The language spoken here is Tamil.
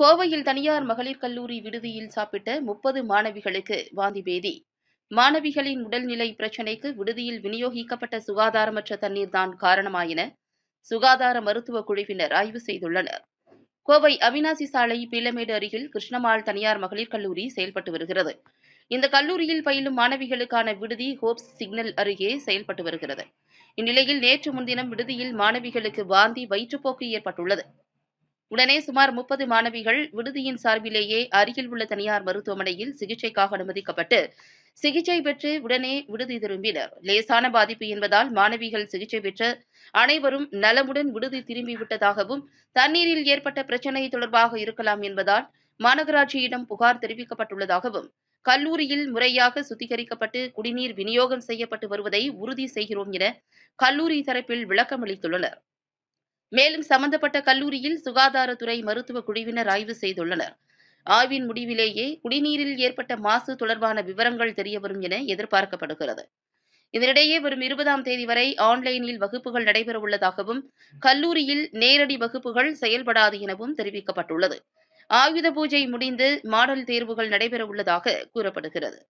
கோவையில் தனியார் மகளிர் கல்லூரி விடுதியில் சாப்பிட்ட முப்பது மாணவிகளுக்கு வாந்தி பேதி மாணவிகளின் உடல்நிலை பிரச்சினைக்கு விடுதியில் விநியோகிக்கப்பட்ட சுகாதாரமற்ற தண்ணீர் தான் காரணமா என சுகாதார மருத்துவ குழுவினர் ஆய்வு செய்துள்ளனர் கோவை அவினாசி சாலை பீலமேடு அருகில் கிருஷ்ணமால் தனியார் மகளிர் கல்லூரி செயல்பட்டு வருகிறது இந்த கல்லூரியில் பயிலும் மாணவிகளுக்கான விடுதி ஹோப்ஸ் சிக்னல் அருகே செயல்பட்டு வருகிறது இந்நிலையில் நேற்று முன்தினம் விடுதியில் மாணவிகளுக்கு வாந்தி வயிற்றுப்போக்கு ஏற்பட்டுள்ளது உடனே சுமார் முப்பது மாணவிகள் விடுதியின் சார்பிலேயே அருகில் உள்ள தனியார் மருத்துவமனையில் சிகிச்சைக்காக அனுமதிக்கப்பட்டு சிகிச்சை பெற்று உடனே விடுதி திரும்பினர் லேசான பாதிப்பு என்பதால் மாணவிகள் சிகிச்சை பெற்று அனைவரும் நலமுடன் விடுதி திரும்பிவிட்டதாகவும் தண்ணீரில் ஏற்பட்ட பிரச்சினை தொடர்பாக இருக்கலாம் என்பதால் மாநகராட்சியிடம் புகார் தெரிவிக்கப்பட்டுள்ளதாகவும் கல்லூரியில் முறையாக சுத்திகரிக்கப்பட்டு குடிநீர் விநியோகம் செய்யப்பட்டு வருவதை உறுதி செய்கிறோம் என கல்லூரி தரப்பில் அளித்துள்ளனா் மேலும் சம்பந்தப்பட்ட கல்லூரியில் சுகாதாரத்துறை மருத்துவ குழுவினர் ஆய்வு செய்துள்ளனர் ஆய்வின் முடிவிலேயே குடிநீரில் ஏற்பட்ட மாசு தொடர்பான விவரங்கள் தெரியவரும் என எதிர்பார்க்கப்படுகிறது இதனிடையே வரும் இருபதாம் தேதி வரை ஆன்லைனில் வகுப்புகள் நடைபெற உள்ளதாகவும் கல்லூரியில் நேரடி வகுப்புகள் செயல்படாது எனவும் தெரிவிக்கப்பட்டுள்ளது ஆயுத பூஜை முடிந்து மாடல் தேர்வுகள் நடைபெற உள்ளதாக கூறப்படுகிறது